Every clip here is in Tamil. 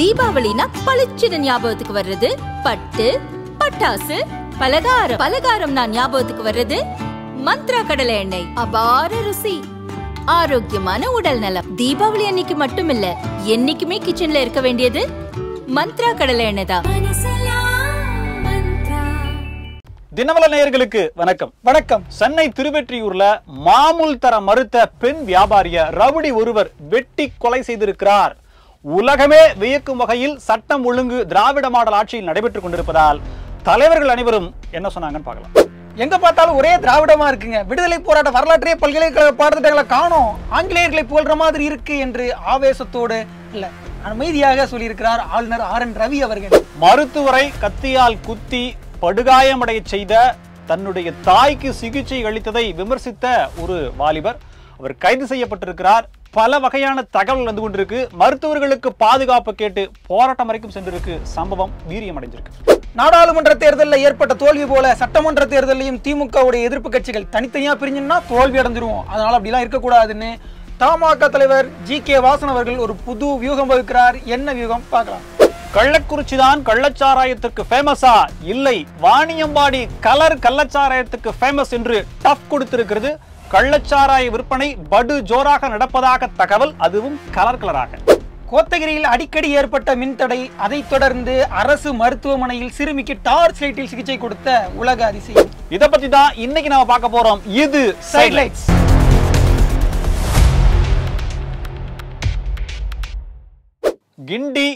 தீபாவளினா பளிச்சுன்னு ஞாபகத்துக்கு வர்றது பட்டு பட்டாசு பலகாரம் பலகாரம் நான் ஞாபகத்துக்கு வர்றது மந்த்ரா கடலை எண்ணெய் அபார ருசி ஆரோக்கியமான உடல் நலம் தீபாவளி அன்னைக்கு மட்டும் இல்ல என்னைக்குமே கிச்சன்ல இருக்க வேண்டியது மந்த்ரா கடலை எண்ணெய் தான் தினமல நேயர்களுக்கு வணக்கம் வணக்கம் சென்னை திருவெற்றியூர்ல மாமூல் தர மறுத்த பெண் வியாபாரிய ரவுடி ஒருவர் வெட்டி கொலை செய்திருக்கிறார் உலகமே வியக்கும் வகையில் சட்டம் ஒழுங்கு திராவிட மாடல் ஆட்சியில் நடைபெற்றுக் கொண்டிருப்பதால் தலைவர்கள் அனைவரும் என்ன சொன்னாங்கன்னு பார்க்கலாம் எங்க பார்த்தாலும் ஒரே திராவிடமா இருக்குங்க விடுதலை போராட்ட வரலாற்றே பல்கலைக்கழக பாடத்திட்டங்களை காணும் ஆங்கிலேயர்களை போல்ற மாதிரி இருக்கு என்று ஆவேசத்தோடு இல்ல அமைதியாக சொல்லியிருக்கிறார் ஆளுநர் ஆர் என் ரவி அவர்கள் மருத்துவரை கத்தியால் குத்தி படுகாயமடைய செய்த தன்னுடைய தாய்க்கு சிகிச்சை அளித்ததை விமர்சித்த ஒரு வாலிபர் அவர் கைது செய்யப்பட்டிருக்கிறார் பல வகையான தகவல் வந்து கொண்டிருக்கு மருத்துவர்களுக்கு பாதுகாப்பு கேட்டு போராட்டம் வரைக்கும் சென்றிருக்கு சம்பவம் வீரியம் அடைஞ்சிருக்கு நாடாளுமன்ற தேர்தலில் ஏற்பட்ட தோல்வி போல சட்டமன்ற தேர்தலையும் திமுகவுடைய எதிர்ப்பு கட்சிகள் தனித்தனியாக பிரிஞ்சுன்னா தோல்வி அடைஞ்சிருவோம் அதனால் அப்படிலாம் இருக்கக்கூடாதுன்னு தமாக தலைவர் ஜி கே வாசன் அவர்கள் ஒரு புது வியூகம் வகுக்கிறார் என்ன வியூகம் பார்க்கலாம் கள்ளக்குறிச்சி தான் கள்ளச்சாராயத்திற்கு ஃபேமஸா இல்லை வாணியம்பாடி கலர் கள்ளச்சாராயத்துக்கு ஃபேமஸ் என்று டஃப் கொடுத்திருக்கிறது கள்ளச்சாராய விற்பனை படு ஜோராக நடப்பதாக தகவல் அதுவும் கலர் கலராக கோத்தகிரியில் அடிக்கடி ஏற்பட்ட மின்தடை அதைத் தொடர்ந்து அரசு மருத்துவமனையில் சிறுமிக்கு டார்ச் லைட்டில் சிகிச்சை கொடுத்த உலக அதிசயம் இதை பத்தி தான் இன்னைக்கு நாம பார்க்க போறோம் இது சைட்லைட்ஸ் கிண்டி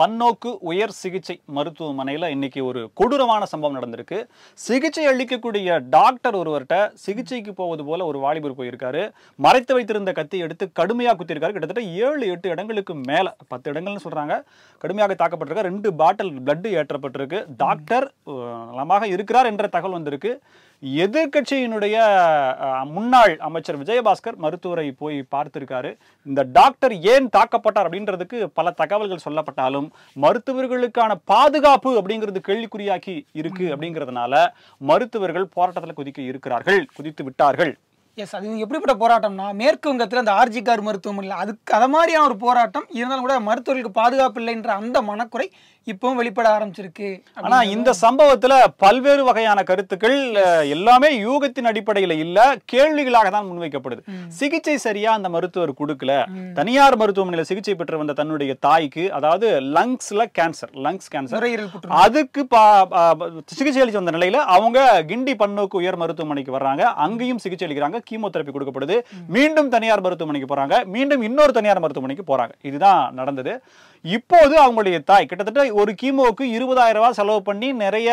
பன்னோக்கு உயர் சிகிச்சை மருத்துவமனையில் இன்னைக்கு ஒரு கொடூரமான சம்பவம் நடந்திருக்கு சிகிச்சை அளிக்கக்கூடிய டாக்டர் ஒருவர்கிட்ட சிகிச்சைக்கு போவது போல ஒரு வாலிபர் போயிருக்காரு மறைத்து வைத்திருந்த கத்தி எடுத்து கடுமையாக குத்திருக்காரு கிட்டத்தட்ட ஏழு எட்டு இடங்களுக்கு மேலே பத்து இடங்கள்னு சொல்கிறாங்க கடுமையாக தாக்கப்பட்டிருக்க ரெண்டு பாட்டில் பிளட்டு ஏற்றப்பட்டிருக்கு டாக்டர் நலமாக இருக்கிறார் என்ற தகவல் வந்திருக்கு எதிர்கட்சியினுடைய முன்னாள் அமைச்சர் விஜயபாஸ்கர் மருத்துவரை போய் பார்த்திருக்காரு இந்த டாக்டர் ஏன் தாக்கப்பட்டார் அப்படின்றதுக்கு பல தகவல்கள் சொல்லப்பட்டாலும் இருந்தாலும் மருத்துவர்களுக்கான பாதுகாப்பு அப்படிங்கிறது கேள்விக்குறியாக்கி இருக்கு அப்படிங்கிறதுனால மருத்துவர்கள் போராட்டத்தில் குதிக்க இருக்கிறார்கள் குதித்து விட்டார்கள் எஸ் அது எப்படிப்பட்ட போராட்டம்னா மேற்கு வங்கத்தில் அந்த ஆர்ஜிகார் மருத்துவமனையில் அதுக்கு அதை மாதிரியான ஒரு போராட்டம் இருந்தாலும் கூட மருத்துவர்களுக்கு பாதுகாப்பு இல்லைன்ற அந்த மனக்குறை இப்பவும் வெளிப்பட ஆரம்பிச்சிருக்கு ஆனா இந்த சம்பவத்துல பல்வேறு வகையான கருத்துக்கள் எல்லாமே யூகத்தின் அடிப்படையில இல்ல கேள்விகளாக தான் முன்வைக்கப்படுது சிகிச்சை சரியா அந்த மருத்துவர் கொடுக்கல தனியார் மருத்துவமனையில சிகிச்சை பெற்று வந்த தன்னுடைய தாய்க்கு அதாவது லங்ஸ்ல கேன்சர் லங்ஸ் கேன்சர் அதுக்கு சிகிச்சை அளிச்சு வந்த நிலையில அவங்க கிண்டி பன்னோக்கு உயர் மருத்துவமனைக்கு வர்றாங்க அங்கேயும் சிகிச்சை அளிக்கிறாங்க கீமோதெரப்பி கொடுக்கப்படுது மீண்டும் தனியார் மருத்துவமனைக்கு போறாங்க மீண்டும் இன்னொரு தனியார் மருத்துவமனைக்கு போறாங்க இதுதான் நடந்தது இப்போது அவங்களுடைய தாய் கிட்டத்தட்ட ஒரு கீமோவுக்கு இருபதாயிரம் ரூபாய் செலவு பண்ணி நிறைய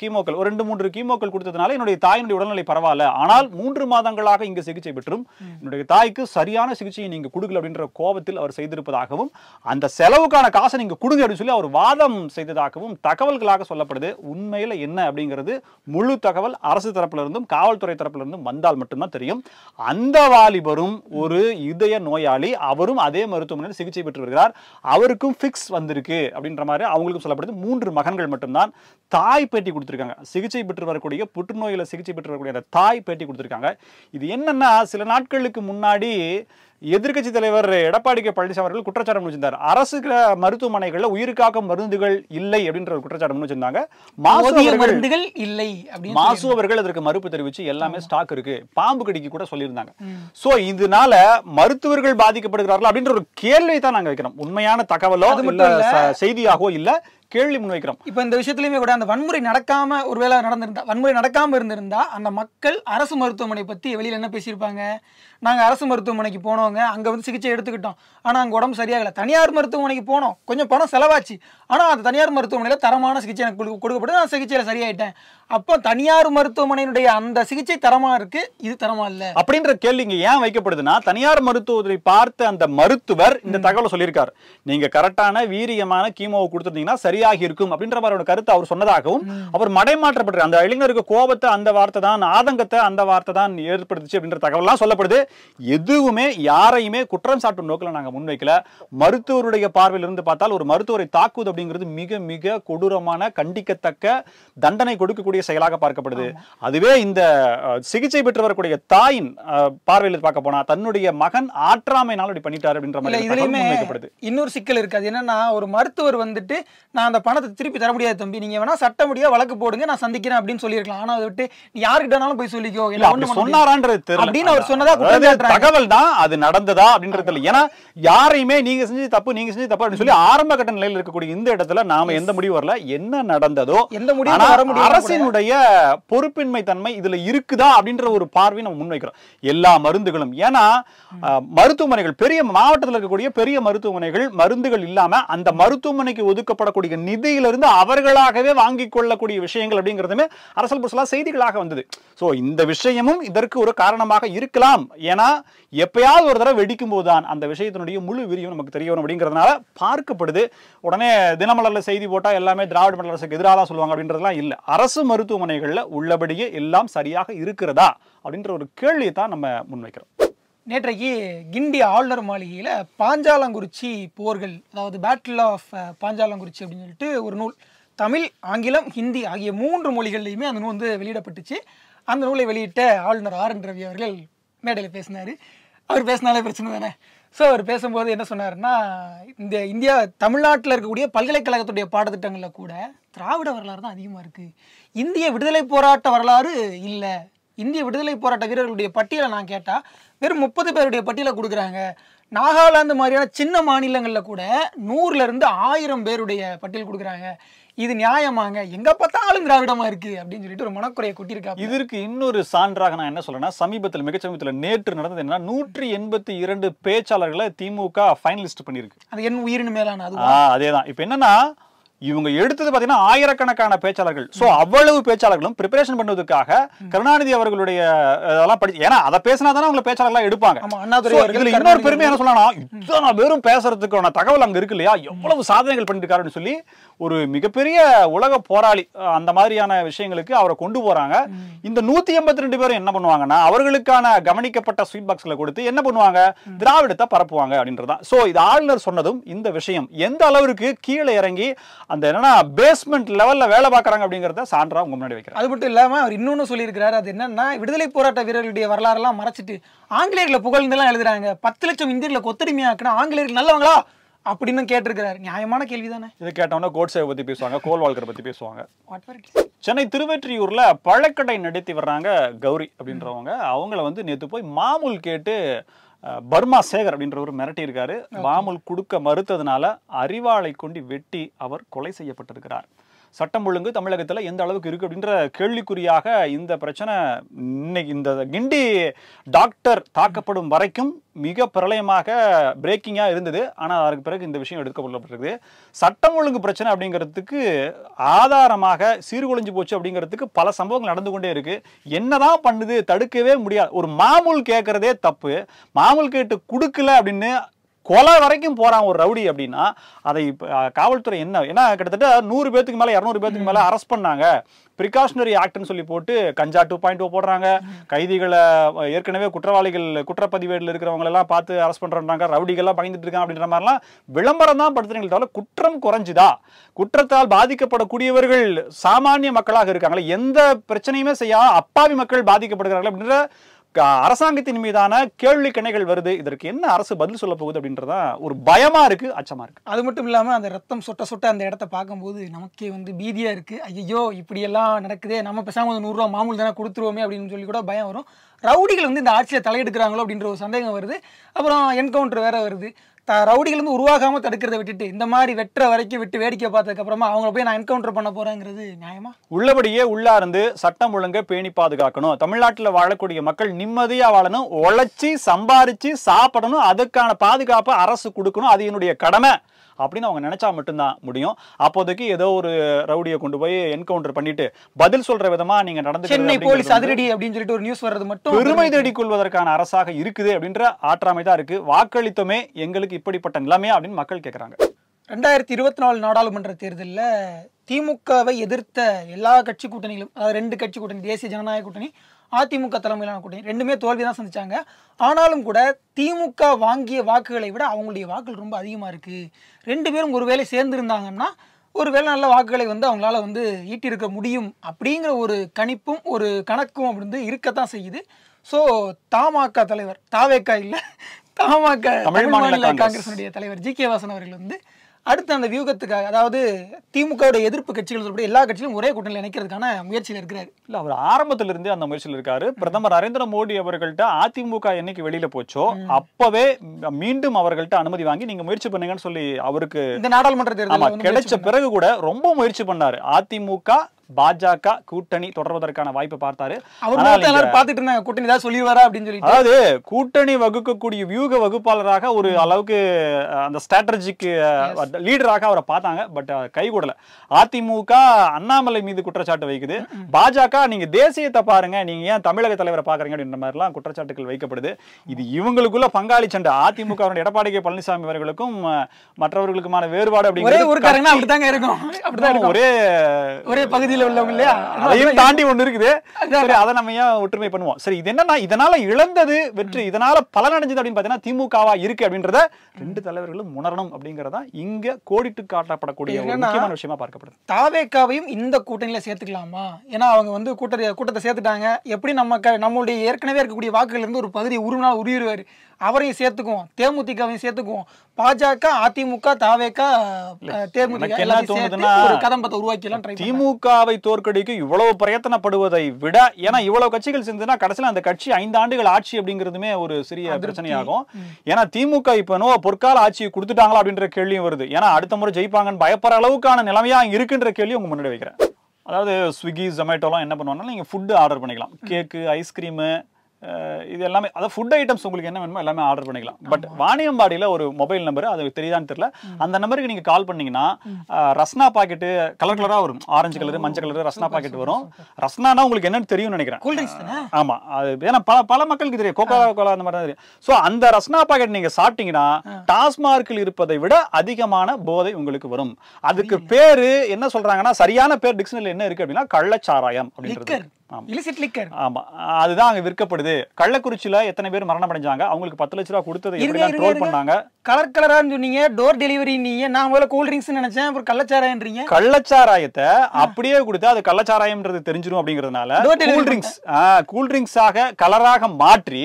கீமோக்கள் ஒரு ரெண்டு மூன்று கீமோக்கள் கொடுத்ததுனால என்னுடைய தாயினுடைய உடல்நிலை பரவாயில்ல ஆனால் மூன்று மாதங்களாக இங்கு சிகிச்சை பெற்றும் என்னுடைய தாய்க்கு சரியான சிகிச்சையை நீங்க கொடுக்கல அப்படின்ற கோபத்தில் அவர் செய்திருப்பதாகவும் அந்த செலவுக்கான காசை நீங்க கொடுங்க அப்படின்னு சொல்லி அவர் வாதம் செய்ததாகவும் தகவல்களாக சொல்லப்படுது உண்மையில என்ன அப்படிங்கிறது முழு தகவல் அரசு தரப்புல இருந்தும் காவல்துறை தரப்புல இருந்தும் வந்தால் மட்டும்தான் தெரியும் அந்த வாலிபரும் ஒரு இதய நோயாளி அவரும் அதே மருத்துவமனையில் சிகிச்சை பெற்று வருகிறார் அவருக்கும் ஃபிக்ஸ் வந்திருக்கு அப்படின்ற மாதிரி மாதிரி அவங்களுக்கும் சொல்லப்படுது மூன்று மகன்கள் மட்டும்தான் தாய் பேட்டி கொடுத்துருக்காங்க சிகிச்சை பெற்று வரக்கூடிய புற்றுநோயில் சிகிச்சை பெற்று வரக்கூடிய அந்த தாய் பேட்டி கொடுத்துருக்காங்க இது என்னன்னா சில நாட்களுக்கு முன்னாடி எதிர்கட்சி தலைவர் எடப்பாடி கே பழனிசாமி அவர்கள் குற்றச்சாட்டு வச்சிருந்தார் அரசு மருத்துவமனைகளில் உயிருக்காக்கும் மருந்துகள் இல்லை அப்படின்ற ஒரு குற்றச்சாரம் வச்சிருந்தாங்க மருந்துகள் இல்லை மாசு அவர்கள் அதற்கு மறுப்பு தெரிவிச்சு எல்லாமே ஸ்டாக் இருக்கு பாம்பு கடிக்கு கூட சொல்லியிருந்தாங்க சோ இதனால மருத்துவர்கள் பாதிக்கப்படுகிறார்கள் அப்படின்ற ஒரு கேள்வி தான் நாங்க வைக்கிறோம் உண்மையான தகவலோ செய்தியாகவோ இல்ல கேள்வி முன்வைக்கிறோம் இப்போ இந்த விஷயத்துலையுமே கூட அந்த வன்முறை நடக்காம ஒருவேளை நடந்திருந்தா வன்முறை நடக்காம இருந்திருந்தா அந்த மக்கள் அரசு மருத்துவமனை பற்றி வெளியில் என்ன பேசியிருப்பாங்க நாங்கள் அரசு மருத்துவமனைக்கு போனோங்க அங்கே வந்து சிகிச்சை எடுத்துக்கிட்டோம் ஆனால் அங்கே உடம்பு சரியாகல தனியார் மருத்துவமனைக்கு போனோம் கொஞ்சம் பணம் செலவாச்சு ஆனால் அந்த தனியார் மருத்துவமனையில் தரமான சிகிச்சை எனக்கு கொடுக்கப்பட்டு நான் சிகிச்சையில் சரியாயிட்டேன் அப்போ தனியார் மருத்துவமனையினுடைய அந்த சிகிச்சை தரமாக இருக்குது இது தரமாக இல்லை அப்படின்ற கேள்வி ஏன் வைக்கப்படுதுன்னா தனியார் மருத்துவத்தை பார்த்த அந்த மருத்துவர் இந்த தகவலை சொல்லியிருக்காரு நீங்கள் கரெக்டான வீரியமான கீமோவை கொடுத்துருந்தீங்கன்னா சரியா சரியாக இருக்கும் அப்படின்ற மாதிரி கருத்தை அவர் சொன்னதாகவும் அவர் மடைமாற்றப்பட்டு அந்த இளைஞருக்கு கோபத்தை அந்த வார்த்தை தான் ஆதங்கத்தை அந்த வார்த்தை தான் ஏற்படுத்துச்சு அப்படின்ற தகவல்லாம் சொல்லப்படுது எதுவுமே யாரையுமே குற்றம் சாட்டும் நோக்கில் நாங்கள் முன்வைக்கல மருத்துவருடைய பார்வையில் இருந்து பார்த்தால் ஒரு மருத்துவரை தாக்குவது அப்படிங்கிறது மிக மிக கொடூரமான கண்டிக்கத்தக்க தண்டனை கொடுக்கக்கூடிய செயலாக பார்க்கப்படுது அதுவே இந்த சிகிச்சை பெற்று வரக்கூடிய தாயின் பார்வையில் பார்க்க போனா தன்னுடைய மகன் ஆற்றாமையினால் அப்படி பண்ணிட்டார் அப்படின்ற மாதிரி இன்னொரு சிக்கல் இருக்காது என்னன்னா ஒரு மருத்துவர் வந்துட்டு நான் அந்த பணத்தை திருப்பி தர முடியாது தம்பி நீங்க வேணா சட்ட முடியா வழக்கு போடுங்க நான் சந்திக்கிறேன் அப்படின்னு சொல்லியிருக்கலாம் ஆனா அதை விட்டு நீ யாருக்கிட்டனாலும் போய் சொல்லிக்கோ இல்ல ஒண்ணு சொன்னாரான்றது தெரியல அப்படின்னு அவர் சொன்னதா தகவல் தான் அது நடந்ததா அப்படின்றது இல்லை ஏன்னா யாரையுமே நீங்க செஞ்சு தப்பு நீங்க செஞ்சு தப்பு அப்படின்னு சொல்லி ஆரம்ப கட்ட நிலையில் இருக்கக்கூடிய இந்த இடத்துல நாம எந்த முடிவு வரல என்ன நடந்ததோ எந்த முடிவு அரசினுடைய பொறுப்பின்மை தன்மை இதுல இருக்குதா அப்படின்ற ஒரு பார்வை நம்ம முன்வைக்கிறோம் எல்லா மருந்துகளும் ஏன்னா மருத்துவமனைகள் பெரிய மாவட்டத்தில் இருக்கக்கூடிய பெரிய மருத்துவமனைகள் மருந்துகள் இல்லாம அந்த மருத்துவமனைக்கு ஒதுக்கப்படக்கூடிய அவர்களுக்கு நிதியிலிருந்து அவர்களாகவே வாங்கிக் கொள்ளக்கூடிய விஷயங்கள் அப்படிங்கிறதுமே அரசல் புரிசலா செய்திகளாக வந்தது ஸோ இந்த விஷயமும் இதற்கு ஒரு காரணமாக இருக்கலாம் ஏன்னா எப்பயாவது ஒரு தடவை வெடிக்கும் போது தான் அந்த விஷயத்தினுடைய முழு விரியும் நமக்கு தெரிய வரும் அப்படிங்கிறதுனால பார்க்கப்படுது உடனே தினமலரில் செய்தி போட்டால் எல்லாமே திராவிட மண்டல அரசுக்கு எதிராக சொல்லுவாங்க அப்படின்றதுலாம் இல்லை அரசு மருத்துவமனைகளில் உள்ளபடியே எல்லாம் சரியாக இருக்கிறதா அப்படின்ற ஒரு கேள்வியை தான் நம்ம முன்வைக்கிறோம் நேற்றைக்கு கிண்டி ஆளுநர் மாளிகையில் பாஞ்சாலங்குறிச்சி போர்கள் அதாவது பேட்டில் ஆஃப் பாஞ்சாலங்குறிச்சி அப்படின்னு சொல்லிட்டு ஒரு நூல் தமிழ் ஆங்கிலம் ஹிந்தி ஆகிய மூன்று மொழிகள்லையுமே அந்த நூல் வந்து வெளியிடப்பட்டுச்சு அந்த நூலை வெளியிட்ட ஆளுநர் ஆர் என் ரவி அவர்கள் மேடையில் பேசினார் அவர் பேசினாலே பிரச்சனை தானே ஸோ அவர் பேசும்போது என்ன சொன்னார்னா இந்த இந்தியா தமிழ்நாட்டில் இருக்கக்கூடிய பல்கலைக்கழகத்துடைய பாடத்திட்டங்களில் கூட திராவிட வரலாறு தான் அதிகமாக இருக்குது இந்திய விடுதலை போராட்ட வரலாறு இல்லை இந்திய விடுதலை போராட்ட வீரர்களுடைய பட்டியலை நான் கேட்டால் வெறும் முப்பது பேருடைய பட்டியலை கொடுக்குறாங்க நாகாலாந்து மாதிரியான சின்ன மாநிலங்களில் கூட நூறுலேருந்து ஆயிரம் பேருடைய பட்டியல் கொடுக்குறாங்க இது நியாயமாங்க எங்க பார்த்தாலும் திராவிடமா இருக்கு அப்படின்னு சொல்லிட்டு ஒரு மனக்குறையை கொட்டியிருக்காங்க இதற்கு இன்னொரு சான்றாக நான் என்ன சொல்றேன்னா சமீபத்தில் மிக சமீபத்தில் நேற்று நடந்தது என்னன்னா நூற்றி எண்பத்தி இரண்டு பேச்சாளர்களை திமுக ஃபைனலிஸ்ட் பண்ணியிருக்கு அது என் உயிரின மேலான அதே தான் இப்போ என்னன்னா இவங்க எடுத்தது பார்த்தீங்கன்னா ஆயிரக்கணக்கான பேச்சாளர்கள் ஸோ அவ்வளவு பேச்சாளர்களும் ப்ரிப்பரேஷன் பண்ணுவதற்காக கருணாநிதி அவர்களுடைய அதெல்லாம் படி ஏன்னா அதை பேசினா தானே அவங்க பேச்சாளர்களாக எடுப்பாங்க இதில் இன்னொரு பெருமை என்ன சொல்லலாம் நான் வெறும் பேசுறதுக்கான தகவல் அங்கே இருக்கு இல்லையா எவ்வளவு சாதனைகள் பண்ணிருக்காருன்னு சொல்லி ஒரு மிகப்பெரிய உலக போராளி அந்த மாதிரியான விஷயங்களுக்கு அவரை கொண்டு போறாங்க இந்த நூத்தி எண்பத்தி ரெண்டு பேரும் என்ன பண்ணுவாங்கன்னா அவர்களுக்கான கவனிக்கப்பட்ட ஸ்வீட் பாக்ஸ்ல கொடுத்து என்ன பண்ணுவாங்க திராவிடத்தை பரப்புவாங்க அப்படின்றதான் ஸோ இது ஆளுநர் சொன்னதும் இந்த விஷயம் எந்த அளவிற்கு கீழே இறங்கி அந்த என்னன்னா பேஸ்மெண்ட் லெவலில் வேலை பார்க்குறாங்க அப்படிங்கிறத சான்றா உங்க முன்னாடி வைக்கிறார் அது மட்டும் இல்லாமல் அவர் இன்னொன்று சொல்லியிருக்கிறாரு அது என்னன்னா விடுதலை போராட்ட வீரர்களுடைய வரலாறுலாம் மறைச்சிட்டு ஆங்கிலேயர்களை புகழ்ந்தெல்லாம் எழுதுறாங்க பத்து லட்சம் இந்தியர்களை கொத்தடிமையாக்குனா ஆங்கிலேயர்கள் நல்லவங்களா அப்படின்னு கேட்டிருக்கிறாரு நியாயமான கேள்வி தானே இது கோட் சேவை பற்றி பேசுவாங்க கோல் வாழ்க்கை பற்றி பேசுவாங்க சென்னை திருவெற்றியூரில் பழக்கடை நடத்தி வர்றாங்க கௌரி அப்படின்றவங்க அவங்கள வந்து நேற்று போய் மாமூல் கேட்டு பர்மா சேகர் அப்படின்றவர் மிரட்டியிருக்காரு பாமுல் கொடுக்க மறுத்ததுனால அறிவாளை கொண்டு வெட்டி அவர் கொலை செய்யப்பட்டிருக்கிறார் சட்டம் ஒழுங்கு தமிழகத்தில் எந்த அளவுக்கு இருக்குது அப்படின்ற கேள்விக்குறியாக இந்த பிரச்சனை இன்னைக்கு இந்த கிண்டி டாக்டர் தாக்கப்படும் வரைக்கும் மிக பிரளயமாக பிரேக்கிங்காக இருந்தது ஆனால் அதற்கு பிறகு இந்த விஷயம் எடுக்கப்பட்டுள்ளது சட்டம் ஒழுங்கு பிரச்சனை அப்படிங்கிறதுக்கு ஆதாரமாக சீர்குலைஞ்சு போச்சு அப்படிங்கிறதுக்கு பல சம்பவங்கள் நடந்து கொண்டே இருக்கு என்னதான் பண்ணுது தடுக்கவே முடியாது ஒரு மாமூல் கேட்கறதே தப்பு மாமூல் கேட்டு கொடுக்கல அப்படின்னு கொலை வரைக்கும் போகிறான் ஒரு ரவுடி அப்படின்னா அதை காவல்துறை என்ன ஏன்னா கிட்டத்தட்ட நூறு பேத்துக்கு மேலே இரநூறு பேத்துக்கு மேலே அரெஸ்ட் பண்ணாங்க ப்ரிகாஷ்னரி ஆக்ட்னு சொல்லி போட்டு கஞ்சா டூ பாயிண்ட் ஓ போடுறாங்க கைதிகளை ஏற்கனவே குற்றவாளிகள் குற்றப்பதிவேடில் இருக்கிறவங்களெல்லாம் பார்த்து அரெஸ்ட் பண்ணுறாங்க ரவுடிகள்லாம் பயந்துட்டு இருக்கான் அப்படின்ற மாதிரிலாம் விளம்பரம் தான் படுத்துறீங்களே தவிர குற்றம் குறைஞ்சுதா குற்றத்தால் பாதிக்கப்படக்கூடியவர்கள் சாமானிய மக்களாக இருக்காங்களே எந்த பிரச்சனையுமே செய்யாம அப்பாவி மக்கள் பாதிக்கப்படுகிறார்கள் அப்படின்ற அரசாங்கத்தின் மீதான கேள்வி கிணைகள் வருது இதற்கு என்ன அரசு பதில் சொல்ல போகுது அப்படின்றதா ஒரு பயமா இருக்கு அச்சமா இருக்கு அது மட்டும் இல்லாம அந்த ரத்தம் சொட்ட சொட்ட அந்த இடத்த பார்க்கும்போது நமக்கே வந்து பீதியா இருக்கு ஐயோ இப்படியெல்லாம் நடக்குதே நம்ம பேசாம ஒரு நூறுரூவா மாமூல் தானே கொடுத்துருவோமே அப்படின்னு சொல்லி கூட பயம் வரும் ரவுடிகள் வந்து இந்த ஆட்சியை தலையெடுக்கிறாங்களோ அப்படின்ற ஒரு சந்தேகம் வருது அப்புறம் என்கவுண்டர் வேற வருது த ரவுடிகள் உருவாகாமல் தடுக்கிறத விட்டுட்டு இந்த மாதிரி வெட்டுற வரைக்கும் விட்டு வேடிக்கை பார்த்ததுக்கப்புறமா அவங்கள போய் நான் என்கவுண்டர் பண்ண போகிறேங்கிறது நியாயமா உள்ளபடியே உள்ளா இருந்து சட்டம் ஒழுங்கை பேணி பாதுகாக்கணும் தமிழ்நாட்டில் வாழக்கூடிய மக்கள் நிம்மதியாக வாழணும் உழைச்சி சம்பாரித்து சாப்பிடணும் அதுக்கான பாதுகாப்பை அரசு கொடுக்கணும் அது என்னுடைய கடமை அப்படின்னு அவங்க நினைச்சா மட்டும்தான் முடியும் அப்போதைக்கு ஏதோ ஒரு ரவுடியை கொண்டு போய் என்கவுண்டர் பண்ணிட்டு பதில் சொல்ற விதமா நீங்க நடந்து சென்னை போலீஸ் அதிரடி அப்படின்னு சொல்லிட்டு ஒரு நியூஸ் வர்றது மட்டும் பெருமை தேடி கொள்வதற்கான அரசாக இருக்குது அப்படின்ற ஆற்றாமை தான் இருக்கு வாக்களித்தோமே எங்களுக்கு இப்படிப்பட்ட நிலைமை அப்படின்னு மக்கள் கேட்கறாங்க ரெண்டாயிரத்தி இருபத்தி நாலு நாடாளுமன்ற தேர்தலில் திமுகவை எதிர்த்த எல்லா கட்சி கூட்டணிகளும் அதாவது ரெண்டு கட்சி கூட்டணி தேசிய ஜனநாயக கூட்டணி அதிமுக தலைமையிலான கூட்டணி ரெண்டுமே தோல்வி தான் சந்திச்சாங்க ஆனாலும் கூட திமுக வாங்கிய வாக்குகளை விட அவங்களுடைய வாக்குகள் ரொம்ப அதிகமாக இருக்குது ரெண்டு பேரும் ஒருவேளை சேர்ந்துருந்தாங்கன்னா ஒருவேளை நல்ல வாக்குகளை வந்து அவங்களால வந்து ஈட்டியிருக்க முடியும் அப்படிங்கிற ஒரு கணிப்பும் ஒரு கணக்கும் அப்படி வந்து இருக்கத்தான் செய்யுது ஸோ தமாக தலைவர் தாவேக்கா இல்லை தமாக தமிழ் மாநில காங்கிரஸ் தலைவர் ஜி கே வாசன் அவர்கள் வந்து அடுத்து அந்த வியூகத்துக்காக அதாவது திமுகவோட எதிர்ப்பு கட்சிகள் சொல்லக்கூடிய எல்லா கட்சிகளும் ஒரே கூட்டணியில் இணைக்கிறதுக்கான முயற்சியில் இருக்கிறார் இல்லை அவர் ஆரம்பத்திலிருந்தே அந்த முயற்சியில் இருக்காரு பிரதமர் நரேந்திர மோடி அவர்கள்ட்ட அதிமுக என்னைக்கு வெளியில போச்சோ அப்பவே மீண்டும் அவர்கள்ட்ட அனுமதி வாங்கி நீங்க முயற்சி பண்ணுங்கன்னு சொல்லி அவருக்கு இந்த நாடாளுமன்ற தேர்தல் கிடைச்ச பிறகு கூட ரொம்ப முயற்சி பண்ணாரு அதிமுக பாஜக கூட்டணி தொடர்வதற்கான வாய்ப்பை பார்த்தாரு கூட்டணி அப்படின்னு சொல்லி அதாவது கூட்டணி வகுக்கக்கூடிய வியூக வகுப்பாளராக ஒரு அளவுக்கு அந்த ஸ்ட்ராட்டஜிக்கு லீடராக அவரை பார்த்தாங்க பட் கைகூடல அதிமுக அண்ணாமலை மீது குற்றச்சாட்டு வைக்குது பாஜக நீங்க தேசியத்தை பாருங்க நீங்க ஏன் தமிழக தலைவரை பாக்குறீங்க அப்படின்ற மாதிரிலாம் குற்றச்சாட்டுகள் வைக்கப்படுது இது இவங்களுக்குள்ள பங்காளி சண்டை அதிமுக எடப்பாடி கே பழனிசாமி அவர்களுக்கும் மற்றவர்களுக்குமான வேறுபாடு அப்படிங்கிறது ஒரே ஒரு காரணம் இருக்கும் ஒரே ஒரே பகுதியில் நிலையில உள்ளவங்க இல்லையா அதையும் தாண்டி ஒண்ணு இருக்குது சரி அதை நம்ம ஏன் ஒற்றுமை பண்ணுவோம் சரி இது என்னன்னா இதனால இழந்தது வெற்றி இதனால பலன் அடைஞ்சது அப்படின்னு பாத்தீங்கன்னா திமுகவா இருக்கு அப்படின்றத ரெண்டு தலைவர்களும் உணரணும் அப்படிங்கறதா இங்க கோடிட்டு காட்டப்படக்கூடிய முக்கியமான விஷயமா பார்க்கப்படுது தாவேக்காவையும் இந்த கூட்டணியில சேர்த்துக்கலாமா ஏன்னா அவங்க வந்து கூட்டத்தை கூட்டத்தை சேர்த்துட்டாங்க எப்படி நம்ம நம்மளுடைய ஏற்கனவே இருக்கக்கூடிய வாக்குகள் இருந்து ஒரு பகுதி உருவினால் உருவிடுவாரு அவரையும் சேர்த்துக்குவோம் தேமுதிகவையும் சேர்த்துக்குவோம் பாஜக அதிமுக தாவேக தேமுதிக ஒரு கதம்பத்தை உருவாக்கலாம் திமுகவை தோற்கடிக்க இவ்வளவு பிரயத்தனப்படுவதை விட ஏன்னா இவ்வளவு கட்சிகள் சேர்ந்ததுன்னா கடைசியில் அந்த கட்சி ஐந்து ஆண்டுகள் ஆட்சி அப்படிங்கிறதுமே ஒரு சிறிய பிரச்சனையாகும் ஏன்னா திமுக இப்ப நோ பொற்கால ஆட்சியை கொடுத்துட்டாங்களா அப்படின்ற கேள்வியும் வருது ஏன்னா அடுத்த முறை ஜெயிப்பாங்கன்னு பயப்படுற அளவுக்கான நிலைமையா இருக்குன்ற கேள்வி உங்க முன்னாடி வைக்கிறேன் அதாவது ஸ்விக்கி ஜொமேட்டோலாம் என்ன பண்ணுவாங்கன்னா நீங்கள் ஃபுட்டு ஆர்டர் பண்ணிக்கலாம் கேக்கு ஐஸ்கிரீமு இது எல்லாமே அதாவது ஃபுட் ஐட்டம்ஸ் உங்களுக்கு என்ன வேணுமோ எல்லாமே ஆர்டர் பண்ணிக்கலாம் பட் வாணியம்பாடியில் ஒரு மொபைல் நம்பர் அது தெரியுதான்னு தெரியல அந்த நம்பருக்கு நீங்கள் கால் பண்ணீங்கன்னா ரஸ்னா பாக்கெட்டு கலர் கலராக வரும் ஆரஞ்சு கலர் மஞ்சள் கலர் ரஸ்னா பாக்கெட் வரும் ரஸ்னானா உங்களுக்கு என்னன்னு தெரியும்னு நினைக்கிறேன் ஆமாம் அது ஏன்னா பல பல மக்களுக்கு தெரியும் கோகோ கோலா அந்த மாதிரி தான் தெரியும் ஸோ அந்த ரஸ்னா பாக்கெட் நீங்கள் சாப்பிட்டீங்கன்னா டாஸ்மார்க்கில் இருப்பதை விட அதிகமான போதை உங்களுக்கு வரும் அதுக்கு பேர் என்ன சொல்கிறாங்கன்னா சரியான பேர் டிக்ஷனரியில் என்ன இருக்குது அப்படின்னா கள்ளச்சாராயம் அப்படின்றது அதுதான் விற்கப்படுது கள்ளக்குறிச்சியில் எத்தனை பேர் மரணம் அவங்களுக்கு பத்து ரூபா கொடுத்தது பண்ணாங்க கலர் கலரான்னு சொன்னீங்க டோர் டெலிவரி நீங்க நான் கூல் நினைச்சேன் அப்புறம் கள்ளச்சாராயன்றீங்க கள்ளச்சாராயத்தை அப்படியே அது கள்ளச்சாராயம்ன்றது தெரிஞ்சிடும் கலராக மாற்றி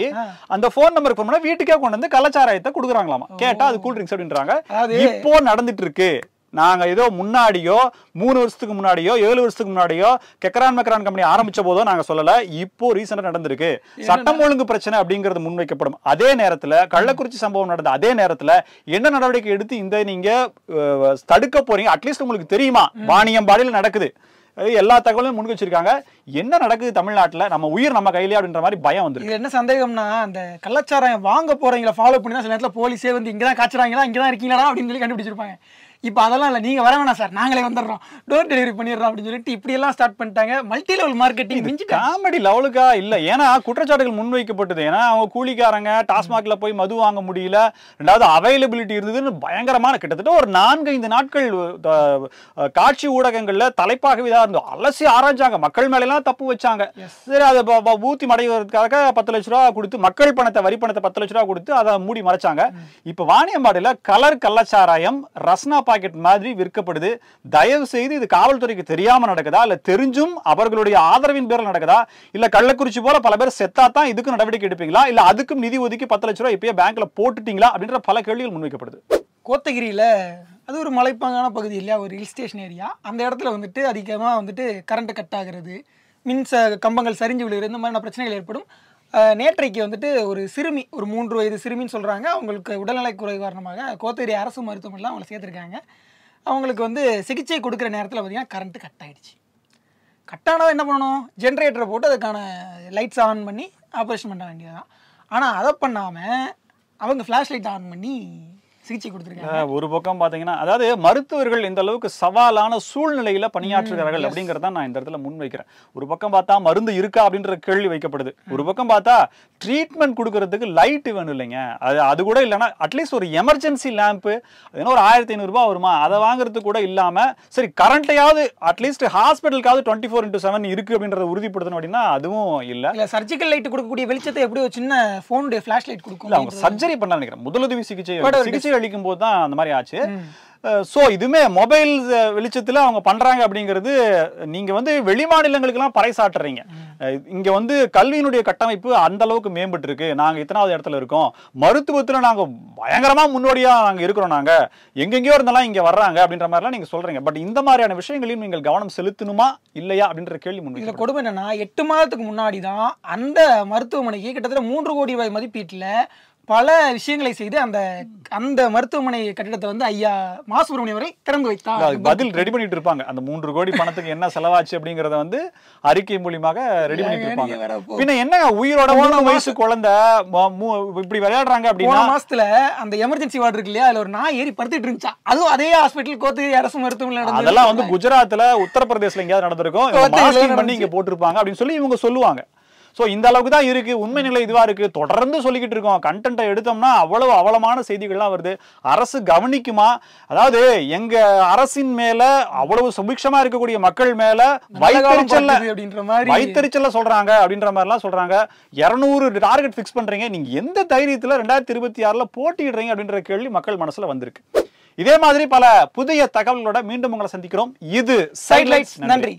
அந்த ஃபோன் வீட்டுக்கே கொண்டு வந்து கள்ளச்சாராயத்தை கொடுக்குறாங்களாமா கேட்டா அது இப்போ நடந்துட்டு இருக்கு நாங்கள் ஏதோ முன்னாடியோ மூணு வருஷத்துக்கு முன்னாடியோ ஏழு வருஷத்துக்கு முன்னாடியோ கெக்கரான் மெக்கரான் கம்பெனி ஆரம்பித்த போதோ நாங்கள் சொல்லலை இப்போ ரீசெண்டாக நடந்திருக்கு சட்டம் ஒழுங்கு பிரச்சனை அப்படிங்கிறது முன்வைக்கப்படும் அதே நேரத்தில் கள்ளக்குறிச்சி சம்பவம் நடந்த அதே நேரத்தில் என்ன நடவடிக்கை எடுத்து இந்த நீங்கள் தடுக்க போறீங்க அட்லீஸ்ட் உங்களுக்கு தெரியுமா வாணியம்பாடியில் நடக்குது எல்லா தகவலும் முன் வச்சிருக்காங்க என்ன நடக்குது தமிழ்நாட்டில் நம்ம உயிர் நம்ம கையிலே அப்படின்ற மாதிரி பயம் வந்து என்ன சந்தேகம்னா அந்த கலாச்சாரம் வாங்க போறீங்களா ஃபாலோ பண்ணி தான் சில நேரத்தில் போலீஸே வந்து இங்கே தான் காய்ச்சறாங்களா இங்கே தான் இருக்கீங்களா அப்படின்னு சொல்லி கண்டுபிடிச்சிருப்பாங்க இப்போ அதெல்லாம் இல்லை நீங்கள் வர வேணாம் சார் நாங்களே வந்துடுறோம் டோர் டெலிவரி பண்ணிடுறோம் அப்படின்னு சொல்லிட்டு இப்படியெல்லாம் ஸ்டார்ட் பண்ணிட்டாங்க மல்டி லெவல் மார்க்கெட்டிங் மிஞ்சி காமெடி லெவலுக்கா இல்லை ஏன்னா குற்றச்சாட்டுகள் முன்வைக்கப்பட்டது ஏன்னா அவங்க கூலிக்காரங்க டாஸ்மாகில் போய் மது வாங்க முடியல ரெண்டாவது அவைலபிலிட்டி இருந்ததுன்னு பயங்கரமான கிட்டத்தட்ட ஒரு நான்கு ஐந்து நாட்கள் காட்சி ஊடகங்களில் தலைப்பாகவே தான் இருந்தோம் அலசி ஆராய்ச்சாங்க மக்கள் மேலாம் தப்பு வச்சாங்க சரி அதை ஊத்தி மடைவதற்காக பத்து லட்ச ரூபா கொடுத்து மக்கள் பணத்தை வரி பணத்தை பத்து லட்ச ரூபா கொடுத்து அதை மூடி மறைச்சாங்க இப்போ வாணியம்பாடியில் கலர் கள்ளச்சாராயம் ரஸ்னா பாக்கெட் மாதிரி விற்கப்படுது தயவு செய்து இது காவல்துறைக்கு தெரியாம நடக்குதா இல்ல தெரிஞ்சும் அவர்களுடைய ஆதரவின் பேரில் நடக்குதா இல்ல கள்ளக்குறிச்சி போல பல பேர் செத்தா தான் இதுக்கு நடவடிக்கை எடுப்பீங்களா இல்ல அதுக்கும் நிதி ஒதுக்கி பத்து லட்ச ரூபாய் இப்பயே பேங்க்ல போட்டுட்டீங்களா அப்படின்ற பல கேள்விகள் முன்வைக்கப்படுது கோத்தகிரியில அது ஒரு மலைப்பாங்கான பகுதி இல்லையா ஒரு ஹில் ஸ்டேஷன் ஏரியா அந்த இடத்துல வந்துட்டு அதிகமாக வந்துட்டு கரண்ட் கட் ஆகிறது மின்ச கம்பங்கள் சரிஞ்சு விழுகிறது இந்த மாதிரியான பிரச்சனைகள் ஏற்படும் நேற்றைக்கு வந்துட்டு ஒரு சிறுமி ஒரு மூன்று வயது சிறுமின்னு சொல்கிறாங்க அவங்களுக்கு உடல்நலை குறைவு காரணமாக கோத்தகிரி அரசு மருத்துவமனையில் அவங்களை சேர்த்துருக்காங்க அவங்களுக்கு வந்து சிகிச்சை கொடுக்குற நேரத்தில் பார்த்திங்கன்னா கரண்ட்டு கட் ஆகிடுச்சு கட் ஆனால் என்ன பண்ணணும் ஜென்ரேட்டரை போட்டு அதுக்கான லைட்ஸ் ஆன் பண்ணி ஆப்ரேஷன் பண்ண வேண்டியது தான் ஆனால் அதை பண்ணாமல் அவங்க ஃப்ளாஷ் லைட் ஆன் பண்ணி சிகிச்சை கொடுத்துருக்காங்க ஒரு பக்கம் பார்த்தீங்கன்னா அதாவது மருத்துவர்கள் இந்த அளவுக்கு சவாலான சூழ்நிலையில் பணியாற்றுகிறார்கள் அப்படிங்கிறத நான் இந்த இடத்துல முன்வைக்கிறேன் ஒரு பக்கம் பார்த்தா மருந்து இருக்கா அப்படின்ற கேள்வி வைக்கப்படுது ஒரு பக்கம் பார்த்தா ட்ரீட்மெண்ட் கொடுக்கறதுக்கு லைட் வேணும் இல்லைங்க அது அது கூட இல்லைன்னா அட்லீஸ்ட் ஒரு எமர்ஜென்சி லேம்ப்பு அது ஒரு ஆயிரத்தி ஐநூறுரூபா வருமா அதை வாங்குறது கூட இல்லாமல் சரி கரண்ட்டையாவது அட்லீஸ்ட் ஹாஸ்பிட்டலுக்காவது டுவெண்ட்டி ஃபோர் இன்ட்டு செவன் இருக்குது அப்படின்றத உறுதிப்படுத்தணும் அப்படின்னா அதுவும் இல்லை இல்லை சர்ஜிக்கல் லைட் கொடுக்கக்கூடிய வெளிச்சத்தை எப்படி ஒரு சின்ன ஃபோனுடைய ஃப்ளாஷ் லைட் கொடுக்கும் அவங்க சர்ஜரி பண்ணலாம் நினைக்கிறேன் முதலுதவி சிகிச்சை சிகிச்சை அழிக்கும் போது தான் அந்த மாதிரி ஆச்சு ஸோ இதுவுமே மொபைல் வெளிச்சத்தில் அவங்க பண்ணுறாங்க அப்படிங்கிறது நீங்கள் வந்து வெளி மாநிலங்களுக்கெல்லாம் பறைசாட்டுறீங்க இங்கே வந்து கல்வியினுடைய கட்டமைப்பு அந்த அளவுக்கு மேம்பட்டு இருக்கு நாங்கள் இத்தனாவது இடத்துல இருக்கோம் மருத்துவத்தில் நாங்கள் பயங்கரமாக முன்னோடியாக நாங்கள் இருக்கிறோம் நாங்கள் எங்கெங்கேயோ இருந்தாலும் இங்கே வர்றாங்க அப்படின்ற மாதிரிலாம் நீங்கள் சொல்கிறீங்க பட் இந்த மாதிரியான விஷயங்களையும் நீங்கள் கவனம் செலுத்தணுமா இல்லையா அப்படின்ற கேள்வி முன் இதில் கொடுமை என்னன்னா எட்டு மாதத்துக்கு முன்னாடி தான் அந்த மருத்துவமனைக்கு கிட்டத்தட்ட மூன்று கோடி ரூபாய் மதிப்பீட்டில் பல விஷயங்களை செய்து அந்த அந்த மருத்துவமனை கட்டிடத்தை வந்து ஐயா மா வரை திறந்து வைத்தார் பதில் ரெடி பண்ணிட்டு இருப்பாங்க அந்த மூன்று கோடி பணத்துக்கு என்ன செலவாச்சு அப்படிங்கறத வந்து அறிக்கை மூலியமாக ரெடி பண்ணிட்டு இருப்பாங்க பின்ன என்ன உயிரோட வயசு குழந்தை இப்படி விளையாடுறாங்க அப்படின்னா மாசத்துல அந்த எமர்ஜென்சி வார்டு இருக்கு இல்லையா அதுல ஒரு நாய் ஏறி படுத்துட்டு இருந்துச்சா அதுவும் அதே ஹாஸ்பிட்டல் கோத்து அரசு மருத்துவமனை அதெல்லாம் வந்து குஜராத்ல உத்தரப்பிரதேசல எங்கேயாவது நடந்திருக்கும் பண்ணி இங்க போட்டிருப்பாங்க அப்படின்னு சொல்லி இவங்க சொல்லுவாங்க ஸோ இந்த அளவுக்கு தான் இருக்கு உண்மை நிலை இதுவா இருக்கு தொடர்ந்து சொல்லிக்கிட்டு இருக்கோம் கண்டென்ட்டை எடுத்தோம்னா அவ்வளவு அவலமான செய்திகள்லாம் வருது அரசு கவனிக்குமா அதாவது எங்க அரசின் மேல அவ்வளவு சுபிக்ஷமா இருக்கக்கூடிய மக்கள் மேல மாதிரி வைத்தறிச்சல்ல சொல்றாங்க அப்படின்ற மாதிரிலாம் சொல்றாங்க இருநூறு டார்கெட் ஃபிக்ஸ் பண்றீங்க நீங்க எந்த தைரியத்துல ரெண்டாயிரத்தி இருபத்தி ஆறுல போட்டிடுறீங்க அப்படின்ற கேள்வி மக்கள் மனசுல வந்திருக்கு இதே மாதிரி பல புதிய தகவல்களோட மீண்டும் உங்களை சந்திக்கிறோம் இது சைட்லைட்ஸ் நன்றி